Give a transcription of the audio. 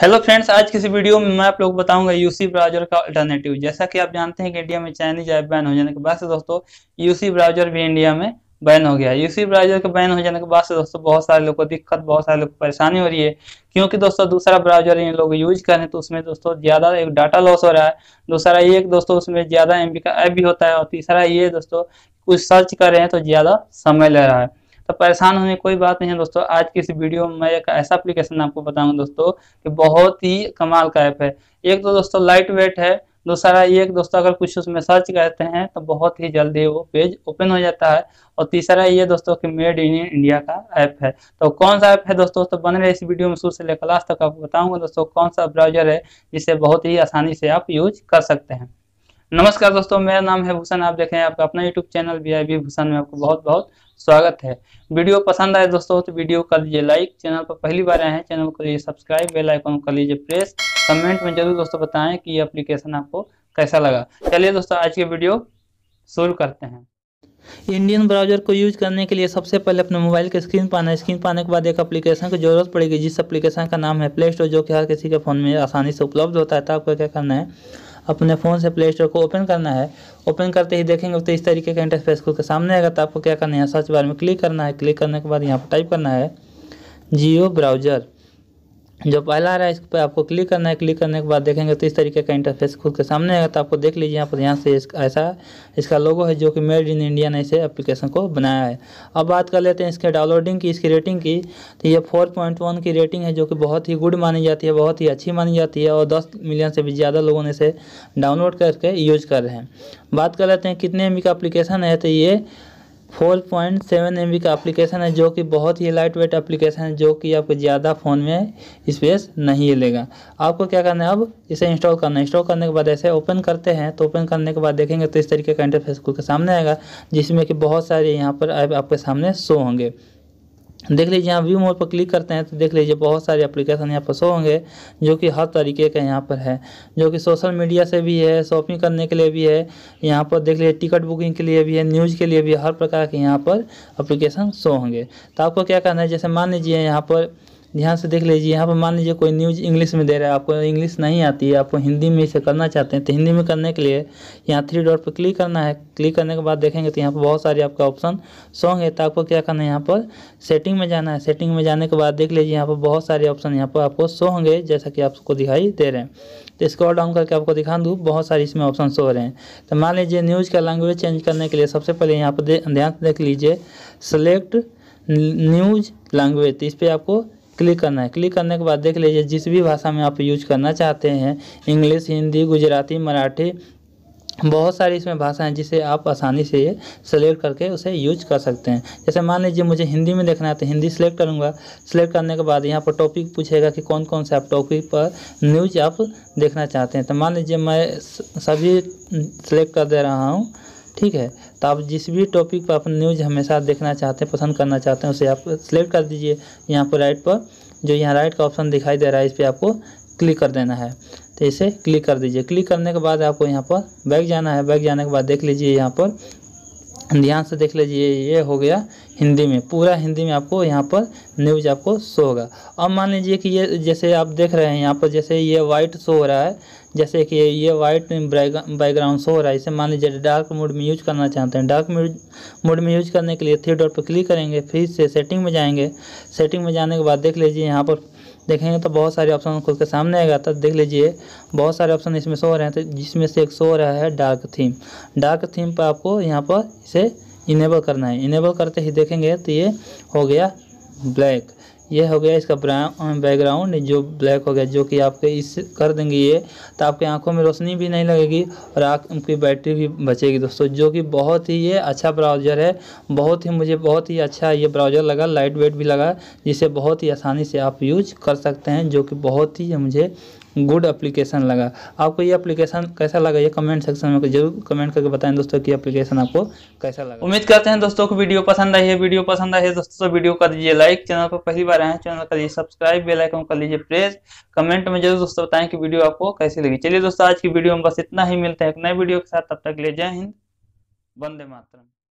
hello friends आज की इस वीडियो में मैं आप लोग बताऊंगा यूसी ब्राउजर का अल्टरनेटिव जैसा कि आप जानते हैं कि इंडिया में चाइनीज ऐप बैन हो जाने के बाद से दोस्तों यूसी ब्राउजर भी इंडिया में बैन हो गया यूसी ब्राउजर के बैन हो जाने के बाद से दोस्तों बहुत सारे लोग को दिक्कत बहुत सारे लोग परेशानी हो रही है क्योंकि दोस्तों दूसरा ब्राउजर इन लोग यूज करें तो उसमें दोस्तों ज़्यादा एक डाटा लॉस हो रहा है दूसरा ये दोस्तों उसमें ज़्यादा एम का ऐप भी होता है और तीसरा ये दोस्तों कुछ सर्च कर रहे हैं तो ज़्यादा समय ले रहा है तो परेशान होने कोई बात नहीं है दोस्तों आज की इस वीडियो में मैं एक ऐसा एप्लीकेशन आपको बताऊंगा दोस्तों कि बहुत ही कमाल का ऐप है एक तो दोस्तों लाइट वेट है दूसरा ये दोस्तों अगर कुछ उसमें सर्च करते हैं तो बहुत ही जल्दी वो पेज ओपन हो जाता है और तीसरा ये दोस्तों कि मेड इन इंडिया का ऐप है तो कौन सा ऐप है दोस्तों तो बने रहे इस वीडियो में शुरू से लेकर लास्ट तक आपको बताऊंगा दोस्तों कौन सा ब्राउजर है जिसे बहुत ही आसानी से आप यूज कर सकते हैं नमस्कार दोस्तों मेरा नाम है भूषण आप देख रहे हैं आपका अपना YouTube channel B I Bhushan में आपको बहुत बहुत स्वागत है वीडियो पसंद आए दोस्तों तो वीडियो कर लीजिए लाइक चैनल पर पहली बार आए हैं चैनल को लीजिए सब्सक्राइब बेल कर लीजिए प्रेस कमेंट में जरूर दोस्तों बताएं कि ये अप्लीकेशन आपको कैसा लगा चलिए दोस्तों आज के वीडियो शुरू करते हैं इंडियन ब्राउजर को यूज करने के लिए सबसे पहले अपने मोबाइल के स्क्रीन पाना स्क्रीन पाने के बाद एक एप्लीकेशन की जरूरत पड़ेगी जिस एप्लीकेशन का नाम है प्ले स्टोर जो कि हर किसी के फ़ोन में आसानी से उपलब्ध होता है तो आपको क्या करना है अपने फ़ोन से प्ले स्टोर को ओपन करना है ओपन करते ही देखेंगे तो इस तरीके का इंटरफेस खुद के सामने आएगा तो आपको क्या करना है सर्च बार में क्लिक करना है क्लिक करने के बाद यहाँ पर टाइप करना है जियो ब्राउज़र जो पहला आ रहा है इस पर आपको क्लिक करना है क्लिक करने के बाद देखेंगे तो इस तरीके का इंटरफेस खुद के सामने आएगा तो आपको देख लीजिए यहाँ पर यहाँ से इस, ऐसा इसका लोगो है जो कि मेड इन इंडिया ने इसे एप्लीकेशन को बनाया है अब बात कर लेते हैं इसके डाउनलोडिंग की इसकी रेटिंग की तो ये 4.1 की रेटिंग है जो कि बहुत ही गुड मानी जाती है बहुत ही अच्छी मानी जाती है और दस मिलियन से भी ज़्यादा लोगों ने इसे डाउनलोड करके यूज कर रहे हैं बात कर लेते हैं कितने एम का अप्लीकेशन है तो ये फोर पॉइंट सेवन एम का एप्लीकेशन है जो कि बहुत ही लाइट वेट एप्लीकेशन है जो कि आपको ज़्यादा फ़ोन में स्पेस नहीं लेगा आपको क्या करना है अब इसे इंस्टॉल करना है इंस्टॉल करने के बाद ऐसे ओपन करते हैं तो ओपन करने के बाद देखेंगे तो इस तरीके का इंटरफेस खुल के सामने आएगा जिसमें कि बहुत सारे यहाँ पर ऐप आपके सामने शो होंगे देख लीजिए यहाँ व्यू मोड पर क्लिक करते हैं तो देख लीजिए बहुत सारे एप्लीकेशन यहाँ पर शो होंगे जो कि हर तरीके का यहाँ पर है जो कि सोशल मीडिया से भी है शॉपिंग करने के लिए भी है यहाँ पर देख लीजिए टिकट बुकिंग के लिए भी है न्यूज़ के लिए भी हर प्रकार के यहाँ पर एप्लीकेशन शो होंगे तो आपको क्या करना है जैसे मान लीजिए यहाँ पर ध्यान से देख लीजिए यहाँ पर मान लीजिए कोई न्यूज़ इंग्लिश में दे रहा है आपको इंग्लिश नहीं आती है आपको हिंदी में इसे करना चाहते हैं तो हिंदी में करने के लिए यहाँ थ्री डॉट पर क्लिक करना है क्लिक करने के बाद देखेंगे तो यहाँ पर बहुत सारे आपका ऑप्शन सॉन्ग है तो आपको क्या करना है यहाँ पर सेटिंग में जाना है सेटिंग में जाने के बाद देख लीजिए यहाँ पर बहुत सारे ऑप्शन यहाँ पर आपको शो होंगे जैसा कि आपको दिखाई दे रहे हैं तो स्क्रॉल डाउन करके आपको दिखा दूँ बहुत सारे इसमें ऑप्शन शो हो रहे हैं तो मान लीजिए न्यूज़ का लैंग्वेज चेंज करने के लिए सबसे पहले यहाँ पर ध्यान से देख लीजिए सेलेक्ट न्यूज लैंग्वेज इस पर आपको क्लिक करना है क्लिक करने के बाद देख लीजिए जिस भी भाषा में आप यूज करना चाहते हैं इंग्लिश हिंदी गुजराती मराठी बहुत सारी इसमें भाषा हैं जिसे आप आसानी से ये सेलेक्ट करके उसे यूज कर सकते हैं जैसे मान लीजिए मुझे हिंदी में देखना है तो हिंदी सेलेक्ट करूंगा सेलेक्ट करने के बाद यहाँ पर टॉपिक पूछेगा कि कौन कौन से आप टॉपिक पर न्यूज आप देखना चाहते हैं तो मान लीजिए मैं सभी सेलेक्ट कर दे रहा हूँ ठीक है तो आप जिस भी टॉपिक पर अपन न्यूज़ हमेशा देखना चाहते हैं पसंद करना चाहते हैं उसे आप सेलेक्ट कर दीजिए यहाँ पर राइट पर जो यहाँ राइट का ऑप्शन दिखाई दे रहा है इस पर आपको क्लिक कर देना है तो इसे क्लिक कर दीजिए क्लिक करने के बाद आपको यहाँ पर बैक जाना है बैक जाने के बाद देख लीजिए यहाँ पर ध्यान से देख लीजिए ये हो गया हिंदी में पूरा हिंदी में आपको यहाँ पर न्यूज आपको शो होगा अब मान लीजिए कि ये जैसे आप देख रहे हैं यहाँ पर जैसे ये वाइट शो हो रहा है जैसे कि ये वाइट बैकग्राउंड शो हो रहा है इसे मान लीजिए डार्क मोड में यूज करना चाहते हैं डार्क मोड में यूज करने के लिए थ्री डॉट पर क्लिक करेंगे फिर से सेटिंग में जाएंगे सेटिंग में जाने के बाद देख लीजिए यहाँ पर देखेंगे तो बहुत सारे ऑप्शन खुद के सामने आएगा तो देख लीजिए बहुत सारे ऑप्शन इसमें शो रहे हैं तो जिसमें से एक शो रहा है डार्क थीम डार्क थीम पर आपको यहाँ पर इसे इनेबल करना है इनेबल करते ही देखेंगे तो ये हो गया ब्लैक यह हो गया इसका बैकग्राउंड जो ब्लैक हो गया जो कि आपके इस कर देंगे ये तो आपके आंखों में रोशनी भी नहीं लगेगी और आँख की बैटरी भी बचेगी दोस्तों जो कि बहुत ही ये अच्छा ब्राउज़र है बहुत ही मुझे बहुत ही अच्छा ये ब्राउज़र लगा लाइट वेट भी लगा जिसे बहुत ही आसानी से आप यूज कर सकते हैं जो कि बहुत ही मुझे गुड एप्लीकेशन लगा आपको ये एप्लीकेशन कैसा लगा ये कमेंट सेक्शन में जरूर कमेंट करके बताएं दोस्तों कि एप्लीकेशन आपको कैसा लगा उम्मीद करते हैं दोस्तों को वीडियो पसंद आई है वीडियो पसंद आई है दोस्तों वीडियो कर दीजिए लाइक चैनल पर पहली बार आए हैं चैनल कर लीजिए सब्सक्राइब बेलाइकन कर लीजिए प्रेस कमेंट में जरूर दोस्तों बताएं कि वीडियो आपको कैसी लगी चलिए दोस्तों आज की वीडियो में बस इतना ही मिलता है एक नए वीडियो के साथ तब तक ले जय हिंद वंदे मातरम